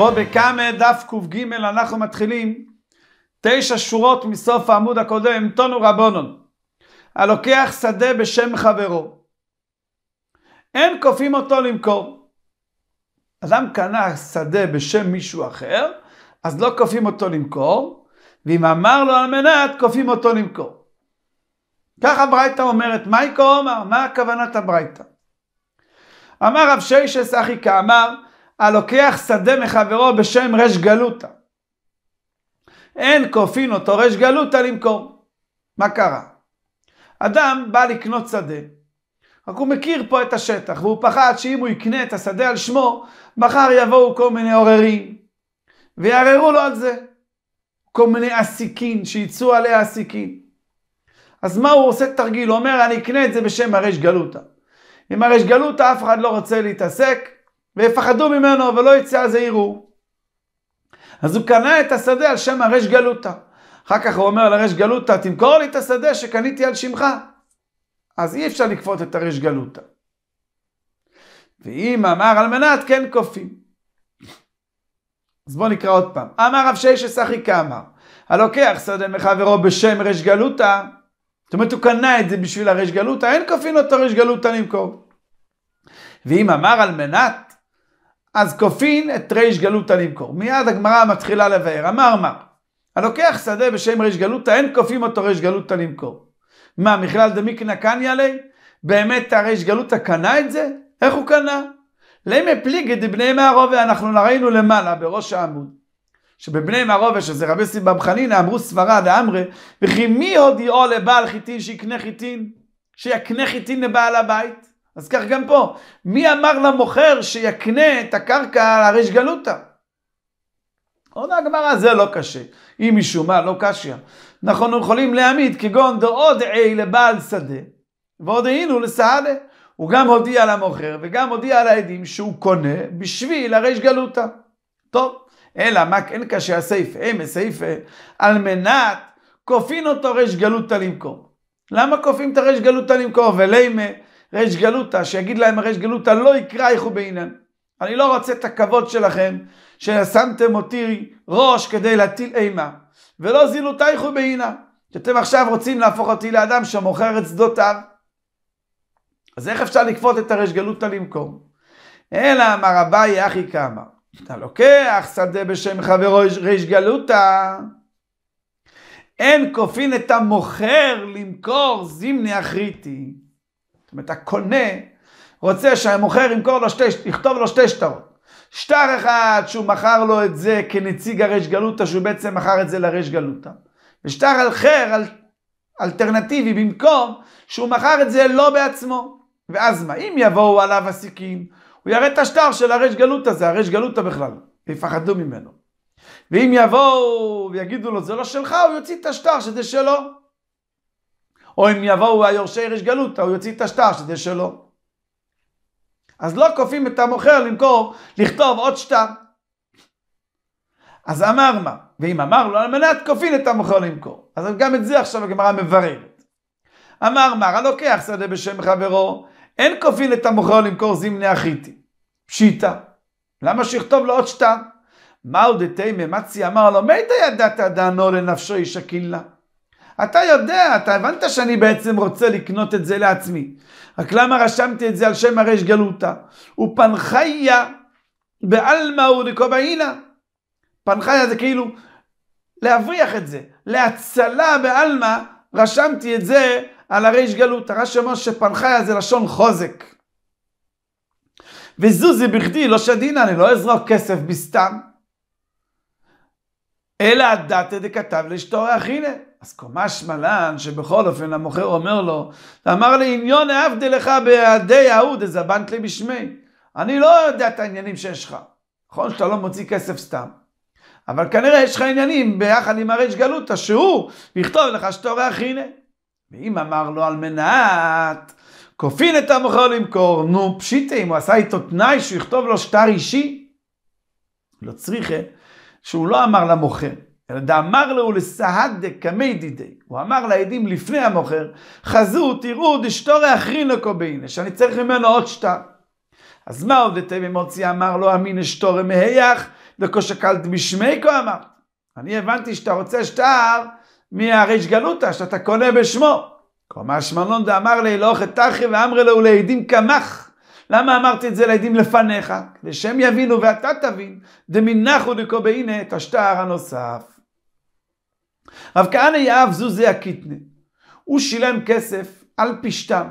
בו בקמא דף ק"ג אנחנו מתחילים תשע שורות מסוף העמוד הקודם, טונו רבונון. הלוקח שדה בשם חברו. אין כופים אותו למכור. אדם קנה שדה בשם מישהו אחר, אז לא כופים אותו למכור, ואם אמר לו על מנת, כופים אותו למכור. כך הברייתא אומרת, מייקו עומר מה כוונת הברייתא? אמר רב שישס אחי כאמר, הלוקח שדה מחברו בשם רש גלותא. אין כופין אותו רש גלותא למכור. מה קרה? אדם בא לקנות שדה, רק הוא מכיר פה את השטח, והוא פחד שאם הוא יקנה את השדה על שמו, מחר יבואו כל מיני עוררים, ויערערו לו על זה. כל מיני עסיקין, שיצאו עליה עסיקין. אז מה הוא עושה תרגיל? הוא אומר, אני אקנה את זה בשם הרש גלותא. עם הרש גלותא אף אחד לא רוצה להתעסק, ויפחדו ממנו ולא יצא אז העירו. אז הוא קנה את השדה על שם הרש גלותא. אחר כך הוא אומר לרש גלותא, תמכור לי את השדה שקניתי על שמך. אז אי אפשר לכפות את הרש גלותא. ואם אמר על מנת, כן כופים. אז בואו נקרא עוד פעם. אמר רב שישס אחי כאמר, הלוקח שדה מחברו בשם רש גלותא, זאת אומרת הוא קנה את זה בשביל הרש גלותא, אין כופין אותו רש גלותא למכור. ואם אמר על מנת, אז כופין את ריש גלותא למכור. מיד הגמרא מתחילה לבאר, אמר מה? הלוקח שדה בשם ריש גלותא, אין כופין אותו ריש גלותא למכור. מה, מכלל דמיקנא קניה ליה? באמת הריש גלותא קנה את זה? איך הוא קנה? לימי פליגי דבני מערובה, אנחנו ראינו למעלה בראש העמוד, שבבני מערובה, שזה רבי סיבב חנינא, אמרו סברה דאמרי, וכי מי עוד יאו לבעל חיטין שיקנה חיטין? שיקנה חיטין לבעל הבית? אז כך גם פה, מי אמר למוכר שיקנה את הקרקע על הריש גלותא? עונה הגמרא, זה לא קשה. אם משום מה, לא קשיא. אנחנו נכון, יכולים להעמיד כגון דעוד עי לבעל שדה, ועוד היינו לסעדה. הוא גם הודיע למוכר וגם הודיע לעדים שהוא קונה בשביל הריש גלותא. טוב, אלא מה כן קשה הסייפה, אמא סייפה, על מנת כופין אותו ריש גלותא למכור. למה כופים את הריש גלותא למכור? ולימה ריש גלותא, שיגיד להם הריש גלותא, לא יקרייכו בעינן. אני לא רוצה את הכבוד שלכם, ששמתם אותי ראש כדי להטיל אימה, ולא זילותייכו בעינן. שאתם עכשיו רוצים להפוך אותי לאדם שמוכר את שדותיו. אז איך אפשר לכפות את הריש גלותא למכור? אלא אמר אביי אחי כאמר, אתה לוקח שדה בשם חברו ריש גלותא, אין כופין את המוכר למכור זימני אחריתי. זאת אומרת, הקונה רוצה שהמוכר ימכור לו שתי, יכתוב לו שתי שטרות. שטר אחד שהוא מכר לו את זה כנציג הריש גלותא, שהוא בעצם מכר את זה לריש גלותא. ושטר אחר, אל, אלטרנטיבי, במקום שהוא מכר את זה לא בעצמו. ואז מה, אם יבואו עליו הסיכים, הוא יראה את השטר של הריש גלותא, זה הריש גלותא בכלל, ויפחדו ממנו. ואם יבואו ויגידו לו, זה לא שלך, הוא יוציא את השטר שזה שלו. או אם יבואו היורשי ריש גלותא, הוא יוציא את השטר שזה שלו. אז לא כופים את המוכר למכור, לכתוב עוד שטר. אז אמר מה? ואם אמר לו, לא, על מנת כופין את המוכר למכור. אז גם את זה עכשיו הגמרא מבררת. אמר מה, הלוקח שדה בשם חברו, אין כופין את המוכר למכור זימני החיטי. פשיטה. למה שיכתוב לו עוד שטר? מה מהו דתימה מצי אמר לו, מי ידעת דענו לנפשו איש הקהילה? אתה יודע, אתה הבנת שאני בעצם רוצה לקנות את זה לעצמי. רק למה רשמתי את זה על שם הריש הוא פנחיה בעלמא ודקובעינה. פנחיה זה כאילו להבריח את זה, להצלה בעלמא, רשמתי את זה על הריש גלותא. רש"י אומר שפנחיה זה לשון חוזק. וזוזי בכדי לא אני לא אזרוק כסף בסתם. אלא הדתא דכתב לשתורא אחינא. אז קומה שמלן, שבכל אופן המוכר אומר לו, ואמר לי, עניון העבדי לך בידי ההוא דזבנת לי בשמי. אני לא יודע את העניינים שיש לך. נכון שאתה לא מוציא כסף סתם. אבל כנראה יש לך עניינים ביחד עם הריש גלותא, שהוא יכתוב לך שתורא אחינא. ואם אמר לו על מנת, כופין את המוכר למכור, נו פשיטא, אם הוא עשה איתו תנאי שהוא יכתוב לו שטר אישי, לא צריכה. שהוא לא אמר למוכר, אלא דאמר לו לסהדק קמי דידי. הוא אמר לעדים לפני המוכר, חזו, תראו, דשתור אחרינוקו בהנה, שאני צריך ממנו עוד שטר. אז מה עוד אם הוציא אמר לו, אמין אשתור מהייך, דקושקלת בשמי כה אמר. אני הבנתי שאתה רוצה שטר מהריש גלותא, שאתה קונה בשמו. כלומר שמלון דאמר לילוך לא את תחי ואמרי לו לעדים קמח. למה אמרתי את זה לעדים לפניך? כדי שהם יבינו ואתה תבין, דמינחו דקו בהנה את השטר הנוסף. רב כהנא יאהב זוזי הקיטנה. הוא שילם כסף על פשתן.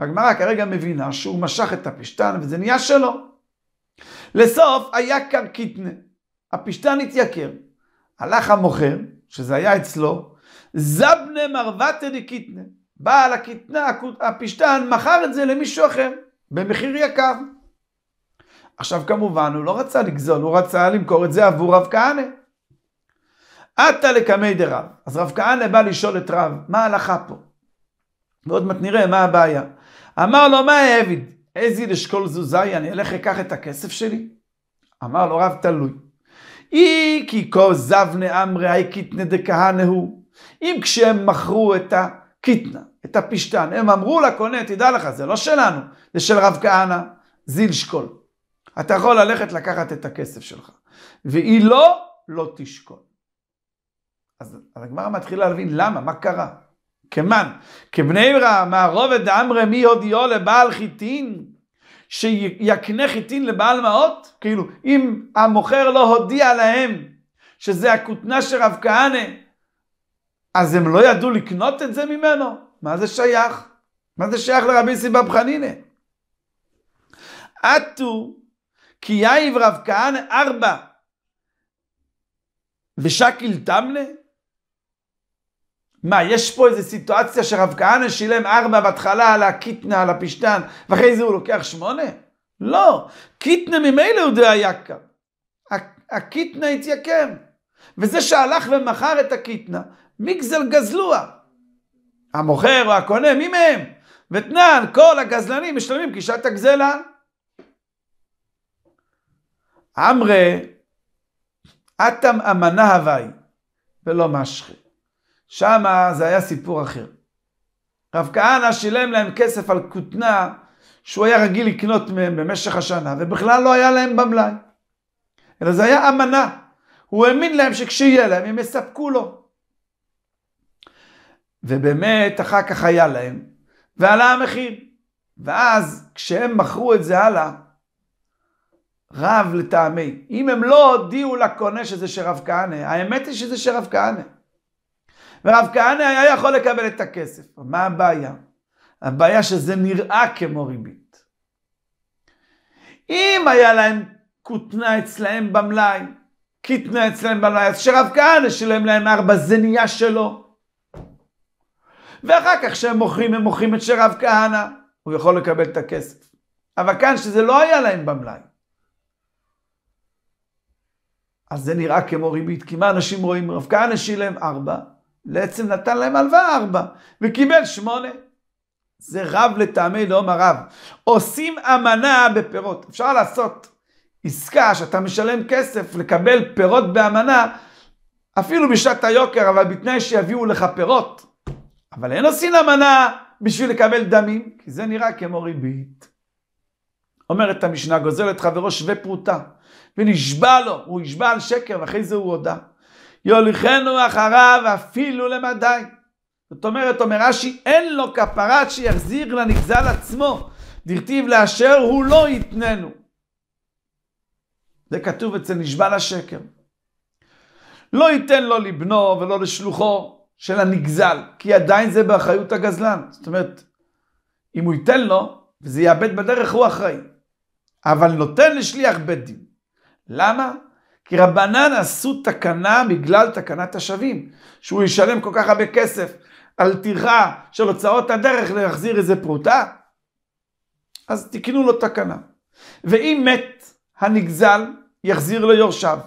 הגמרא כרגע מבינה שהוא משך את הפשתן וזה נהיה שלו. לסוף היה כאן קיטנה. הפשתן התייקר. הלך המוכר, שזה היה אצלו, זבנה מרוותה דקיטנה. בעל הקיטנה, הפשתן, מכר את זה למישהו אחר. במחיר יקר. עכשיו כמובן הוא לא רצה לגזול, הוא רצה למכור את זה עבור רב כהנא. עתה לקמי דרב. אז רב כהנא בא לשאול את רב, מה ההלכה פה? ועוד מעט נראה מה הבעיה. אמר לו, מה העביד? איזי לשקול זוזי, אני אלך אקח את הכסף שלי? אמר לו רב, תלוי. אי כי כה זבנה אמרי אי קיטנה הוא. אם כשהם מכרו את ה... קיטנה, את הפשתן. הם אמרו לקונה, תדע לך, זה לא שלנו, זה של רב כהנא, זיל שקול. אתה יכול ללכת לקחת את הכסף שלך. והיא לא, לא תשקול. אז, אז הגמרא מתחילה להבין למה, מה קרה. כמן, כבני רע, מערובד דאמרי מי הודיעו לבעל חיטין, שיקנה חיטין לבעל מעות? כאילו, אם המוכר לא הודיע להם שזה הכותנה של רב כהנא, אז הם לא ידעו לקנות את זה ממנו. מה זה שייך? מה זה שייך לרבי סיבב חנינא? אטו כי יאיב רב כהנא ארבע ושקיל תמנה? מה, יש פה איזו סיטואציה שרב כהנא שילם ארבע בהתחלה על הקיטנה, על הפשטן, ואחרי זה הוא לוקח שמונה? לא, קיטנה ממילא הוא די היקר. הקיטנה התייקם. וזה שהלך ומכר את הקיטנה, מיגזל גזלוה. המוכר או הקונה, מי מהם? ותנן, כל הגזלנים משלמים קישת הגזלה. אמרי, אטם אמנה הווי, ולא משחי. שמה זה היה סיפור אחר. רב כהנא שילם להם כסף על כותנה שהוא היה רגיל לקנות מהם במשך השנה, ובכלל לא היה להם במלאי. אלא זה היה אמנה. הוא האמין להם שכשיהיה להם הם יספקו לו. ובאמת אחר כך היה להם, ועלה המחיר. ואז כשהם מכרו את זה הלאה, רב לטעמי. אם הם לא הודיעו לקונה שזה שרב כהנא, האמת היא שזה שרב כהנא. ורב כהנא היה יכול לקבל את הכסף. מה הבעיה? הבעיה שזה נראה כמו ריבית. אם היה להם כותנה אצלהם במלאי, קיטנה אצלם בלילה, אז שרב כהנא שילם להם ארבע, זה נהיה שלו. ואחר כך כשהם מוכרים, הם מוכרים את שרב כהנא, הוא יכול לקבל את הכסף. אבל כאן שזה לא היה להם במלאי. אז זה נראה כמו ריבית, כי מה אנשים רואים? רב כהנא שילם ארבע, לעצם נתן להם הלוואה ארבע, וקיבל שמונה. זה רב לטעמי לאום הרב. עושים אמנה בפירות. אפשר לעשות עסקה שאתה משלם כסף לקבל פירות באמנה, אפילו בשעת היוקר, אבל בתנאי שיביאו לך פירות. אבל אין עושים אמנה בשביל לקבל דמים, כי זה נראה כמו ריבית. אומרת המשנה, גוזל את חברו שווה פרוטה, ונשבע לו, הוא ישבע על שקר, ואחרי זה הוא הודה. יוליכנו אחריו אפילו למדי. זאת אומרת, אומר רש"י, אין לו כפרת שיחזיר לנגזל עצמו. דרטיב לאשר הוא לא יתננו. זה כתוב אצל נשבע לשקר. לא ייתן לו לבנו ולא לשלוחו של הנגזל, כי עדיין זה באחריות הגזלן. זאת אומרת, אם הוא ייתן לו, וזה יאבד בדרך, הוא אחראי. אבל נותן לשליח בית דין. למה? כי רבנן עשו תקנה בגלל תקנת השבים, שהוא ישלם כל כך הרבה כסף על טרחה של הוצאות הדרך להחזיר איזה פרוטה, אז תקנו לו תקנה. ואם מת הנגזל, יחזיר ליורשיו.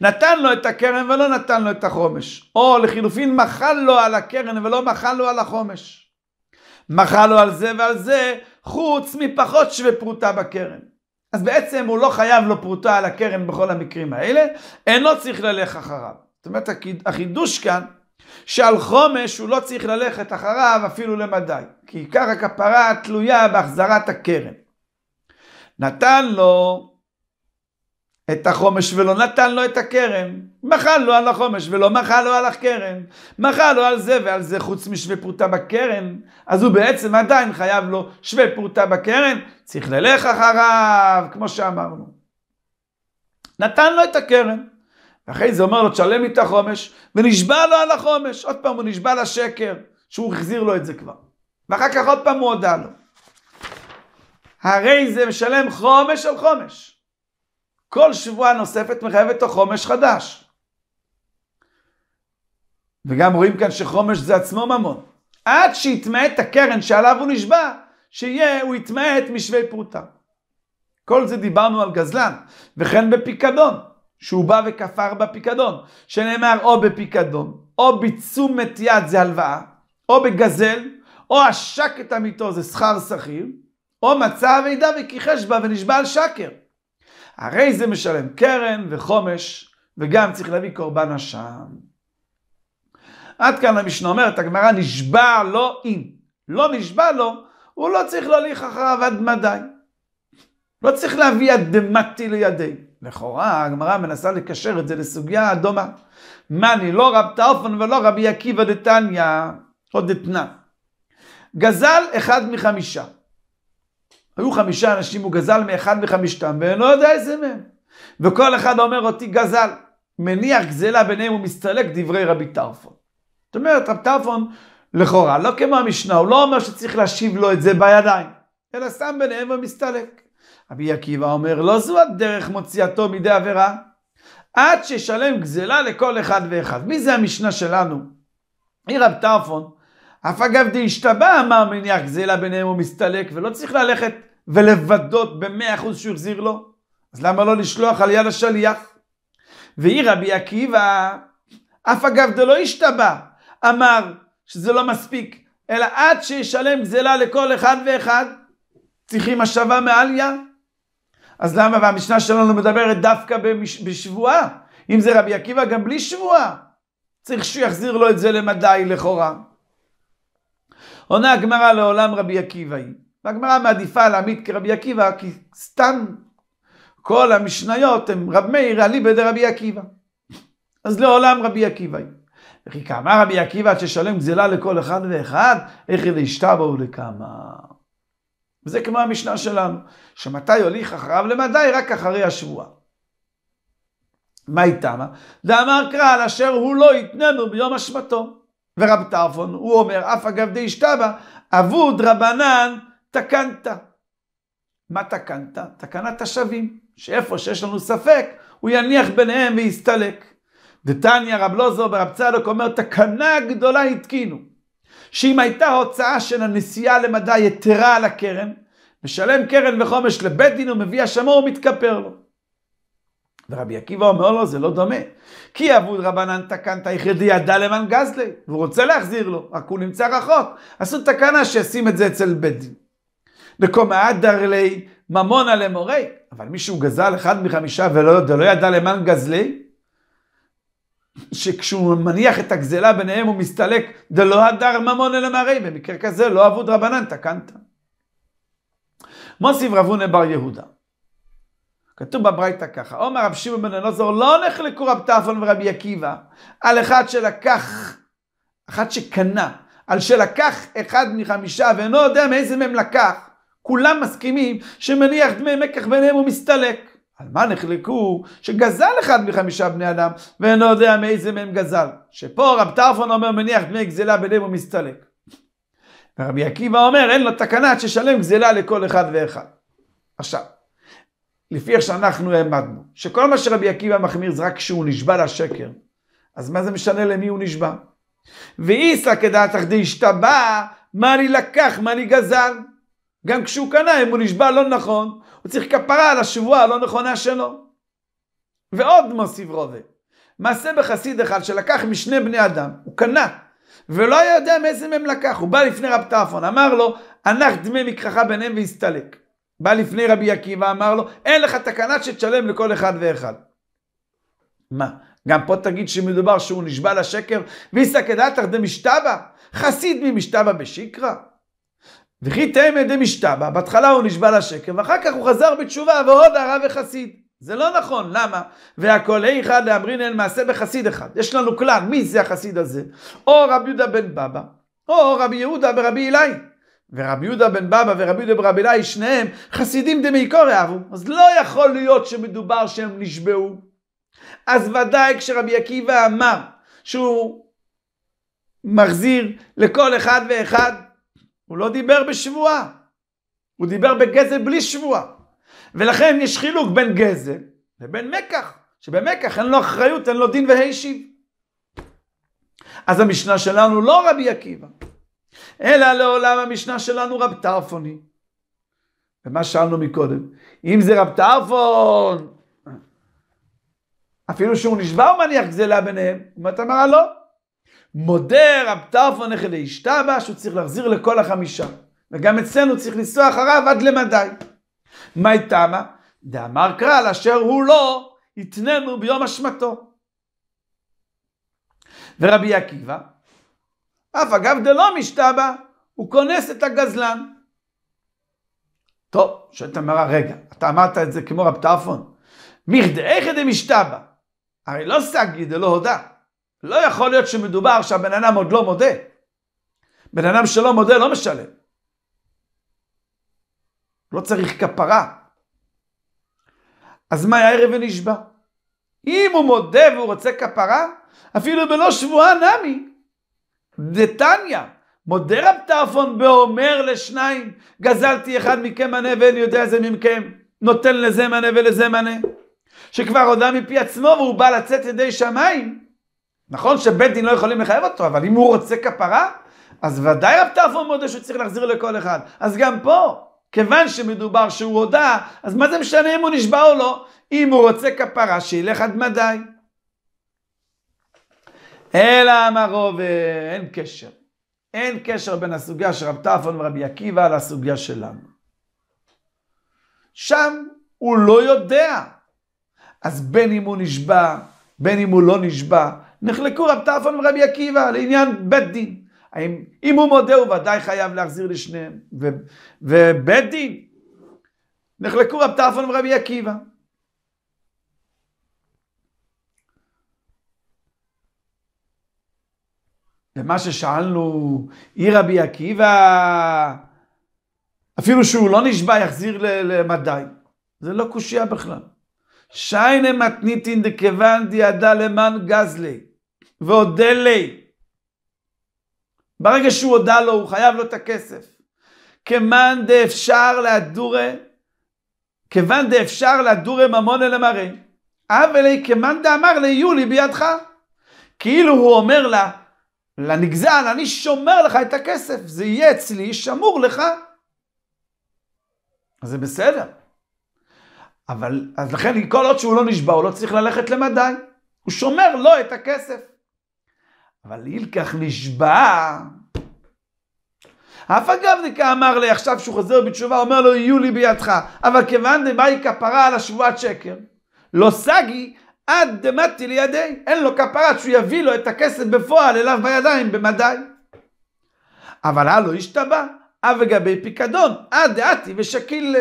נתן לו את הקרן ולא נתן לו את החומש. או לחילופין מחל לו על הקרן ולא מחל לו על החומש. מחל לו על זה ועל זה, חוץ מפחות שווה פרוטה בקרן. אז בעצם הוא לא חייב לו פרוטה על הקרן בכל המקרים האלה, אינו צריך ללך אחריו. זאת אומרת, החידוש כאן, שעל חומש הוא לא צריך ללכת אחריו אפילו למדי, כי עיקר הכפרה תלויה בהחזרת הקרן. נתן לו את החומש ולא נתן לו את הכרם. מחל לו על החומש ולא מחל לו על הכרם. מחל לו על זה ועל זה חוץ משווה פרוטה בכרם. אז הוא בעצם עדיין חייב לו שווה פרוטה בכרם. צריך ללך אחריו, כמו שאמרנו. נתן לו את הכרם. ואחרי זה אומר לו, תשלם לי את החומש, ונשבע לו על החומש. עוד פעם, הוא נשבע לשקר, שהוא החזיר לו את זה כבר. ואחר כך עוד פעם הוא הודה לו. הרי זה משלם חומש על חומש. כל שבועה נוספת מחייבת אותו חומש חדש. וגם רואים כאן שחומש זה עצמו ממון. עד שיתמעט הקרן שעליו הוא נשבע, שיהיה, הוא יתמעט משווה פרוטה. כל זה דיברנו על גזלן, וכן בפיקדון, שהוא בא וכפר בפיקדון, שנאמר או בפיקדון, או ביצום מתיית זה הלוואה, או בגזל, או עשק את עמיתו זה שכר שכיר, או מצא אבידה וכיחש בה ונשבע על שקר. הרי זה משלם קרן וחומש, וגם צריך להביא קורבן אשם. עד כאן המשנה אומרת, הגמרא נשבע לו אם. לא נשבע לו, הוא לא צריך להוליך אחריו עד מדי. לא צריך להביא אדמתי לידי. לכאורה הגמרא מנסה לקשר את זה לסוגיה דומה. מאני לא רב טרפון ולא רבי עקיבא דתניא, עוד אתנא. גזל אחד מחמישה. היו חמישה אנשים, הוא גזל מאחד מחמישתם, ואינו לא יודע איזה מהם. וכל אחד אומר אותי גזל. מניח גזלה ביניהם ומסתלק דברי רבי טרפון. זאת אומרת, רבי טרפון, לכאורה, לא כמו המשנה, הוא לא אומר שצריך להשיב לו את זה בידיים, אלא שם ביניהם ומסתלק. רבי עקיבא אומר, לא זו הדרך מוציאתו מידי עבירה, עד שישלם גזלה לכל אחד ואחד. מי זה המשנה שלנו? היא רבי טרפון, אף אגב דהשתבע אמר מניח גזלה ביניהם הוא מסתלק ולא צריך ללכת ולוודות במאה אחוז שהוא החזיר לו. אז למה לא לשלוח על יד השליח? ואי רבי עקיבא, אף אגב דלא השתבע, אמר שזה לא מספיק, אלא עד שישלם גזלה לכל אחד ואחד, צריכים השבה מעליה. אז למה, והמשנה שלנו מדברת דווקא במש... בשבועה, אם זה רבי עקיבא גם בלי שבועה, צריך שהוא יחזיר לו את זה למדי לכאורה. עונה הגמרא לעולם רבי עקיבא היא. והגמרא מעדיפה להעמיד כרבי עקיבא, כי סתם כל המשניות הם רב מאיר, אליבא דרבי עקיבא. אז לעולם רבי עקיבא היא. וכי כמה רבי עקיבא עד ששלם גזלה לכל אחד ואחד, איך אלה ישתבעו לכמה. וזה כמו המשנה שלנו, שמתי הוליך אחריו למדי? רק אחרי השבועה. מה איתמה? דאמר קרא על אשר הוא לא יתננו ביום אשמתו. ורב טרפון, הוא אומר, אף אגב די אשתבא, אבוד רבנן תקנת. מה תקנת? תקנת השבים, שאיפה שיש לנו ספק, הוא יניח ביניהם ויסתלק. דתניא רב לוזו ורב צדוק אומר, תקנה גדולה התקינו, שאם הייתה הוצאה של הנסיעה למדע יתרה על הקרן, משלם קרן וחומש לבית דין ומביא השמור ומתכפר לו. ורבי עקיבא אומר לו, זה לא דומה. כי אבוד רבנן תקן תאיכר דידע למען גזלי, והוא רוצה להחזיר לו, רק הוא נמצא רחוק. עשו תקנה שישים את זה אצל בית דין. דקומאה דרלי ממונה למורי, אבל מישהו גזל אחד מחמישה ולא יודע, לא ידע למען גזלי, שכשהוא מניח את הגזלה ביניהם הוא מסתלק, דלא הדר ממון אלא מהרי, במקרה כזה לא אבוד רבנן תקנת. מוסיף רב הונא בר יהודה, כתוב בברייתא ככה, עומר רב שמעון בן אלעזור לא נחלקו רב טרפון ורבי עקיבא על אחד שלקח, אחד שקנה, על שלקח אחד מחמישה ואינו יודע מאיזה מהם לקח, כולם מסכימים שמניח דמי מקח ביניהם הוא מסתלק. על מה נחלקו שגזל אחד מחמישה בני אדם ואינו יודע מאיזה מהם גזל? שפה רב טרפון אומר מניח דמי גזלה ביניהם הוא מסתלק. ורבי עקיבא אומר אין לו תקנה ששלם גזלה לכל אחד ואחד. עכשיו לפי איך שאנחנו העמדנו, שכל מה שרבי עקיבא מחמיר זה רק כשהוא נשבע לשקר, אז מה זה משנה למי הוא נשבע? ואיסא כדעתך דהשתבע, מה אני לקח, מה אני גזל. גם כשהוא קנה, אם הוא נשבע לא נכון, הוא צריך כפרה על השבועה הלא נכונה שלו. ועוד מוסיף רובה, מעשה בחסיד אחד שלקח משני בני אדם, הוא קנה, ולא היה יודע מאיזה מהם לקח, הוא בא לפני רב טרפון, אמר לו, הנח דמי מקרחה ביניהם והסתלק. בא לפני רבי עקיבא, אמר לו, אין לך תקנה שתשלם לכל אחד ואחד. מה, גם פה תגיד שמדובר שהוא נשבע לשקר? ויסא ויסקדתך דמשתבא, חסיד ממשתבא בשקרא. וכי תאמה דמשתבא, בהתחלה הוא נשבע לשקר, ואחר כך הוא חזר בתשובה ועוד הרב וחסיד. זה לא נכון, למה? והכל איכא דאמרינן מעשה בחסיד אחד. יש לנו כלל, מי זה החסיד הזה? או רבי יהודה בן בבא, או רבי יהודה ברבי אלי. ורבי יהודה בן בבא ורבי יהודה ברבי אלי, שניהם חסידים דמי קורא אבו. אז לא יכול להיות שמדובר שהם נשבעו. אז ודאי כשרבי עקיבא אמר שהוא מחזיר לכל אחד ואחד, הוא לא דיבר בשבועה. הוא דיבר בגזל בלי שבועה. ולכן יש חילוק בין גזל לבין מקח, שבמקח אין לו אחריות, אין לו דין והישיב. אז המשנה שלנו לא רבי עקיבא, אלא לעולם המשנה שלנו רב טרפוני. ומה שאלנו מקודם, אם זה רב טרפון, אפילו שהוא נשבע הוא מניח גזלה ביניהם, אומרת אומר לא. מודה רב טרפון נכד לאשתבא שהוא צריך להחזיר לכל החמישה. וגם אצלנו צריך לנסוע אחריו עד למדי. מאי תמה? דאמר קרא, אשר הוא לא, התננו ביום אשמתו. ורבי עקיבא, אף אגב דלא משתבא, הוא כונס את הגזלן. טוב, שואלת המרא, רגע, אתה אמרת את זה כמו רב טרפון. מכדאיכא דמשתבע, הרי לא סגי דלא הודה. לא יכול להיות שמדובר שהבן אדם עוד לא מודה. בן אדם שלא מודה לא משלם. לא צריך כפרה. אז מה יאיר ונשבע? אם הוא מודה והוא רוצה כפרה, אפילו בלא שבועה נמי, דתניא, מודה רב טרפון באומר לשניים, גזלתי אחד מכם מנה ואין יודע זה ממכם, נותן לזה מנה ולזה מנה. שכבר הודה מפי עצמו והוא בא לצאת ידי שמיים. נכון שבית דין לא יכולים לחייב אותו, אבל אם הוא רוצה כפרה, אז ודאי רב טרפון מודה שהוא צריך להחזיר לכל אחד. אז גם פה, כיוון שמדובר שהוא הודה, אז מה זה משנה אם הוא נשבע או לא? אם הוא רוצה כפרה, שילך עד מדי. אלא אמר רובה, אין קשר. אין קשר בין הסוגיה של רב טרפון ורבי עקיבא לסוגיה שלנו. שם הוא לא יודע. אז בין אם הוא נשבע, בין אם הוא לא נשבע, נחלקו רב טרפון ורבי עקיבא לעניין בית דין. האם, אם הוא מודה הוא ודאי חייב להחזיר לשניהם. ובית דין, נחלקו רב טרפון ורבי עקיבא. ומה ששאלנו, אי רבי עקיבא, אפילו שהוא לא נשבע, יחזיר למדי. זה לא קושייה בכלל. שיינה מתניתין דכיוון דיאדה למען גזלי, ואודה לי. ברגע שהוא הודה לו, הוא חייב לו את הכסף. כמאן דאפשר להדורי, כיוון דאפשר להדורי ממון אל המראה. אבל כמאן דאמר לי יולי בידך. כאילו הוא אומר לה, לנגזל, אני שומר לך את הכסף, זה יהיה אצלי, שמור לך. אז זה בסדר. אבל, אז לכן כל עוד שהוא לא נשבע, הוא לא צריך ללכת למדי. הוא שומר לו את הכסף. אבל אילקח נשבע. אף אגבניקה אמר לי עכשיו שהוא חוזר בתשובה, אומר לו יהיו לי בידך. אבל כיוון דמאי כפרה על השבועת שקר, לא סגי, עד דמתי לידי, אין לו כפרה שהוא יביא לו את הכסף בפועל אליו בידיים במדי. אבל הלא השתבע, אבגבי פיקדון, עד דעתי ושקיל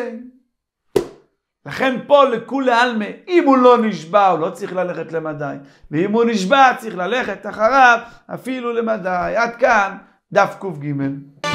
לכן פה לכולי עלמא, אם הוא לא נשבע, הוא לא צריך ללכת למדי, ואם הוא נשבע, צריך ללכת אחריו אפילו למדי. עד כאן דף קג.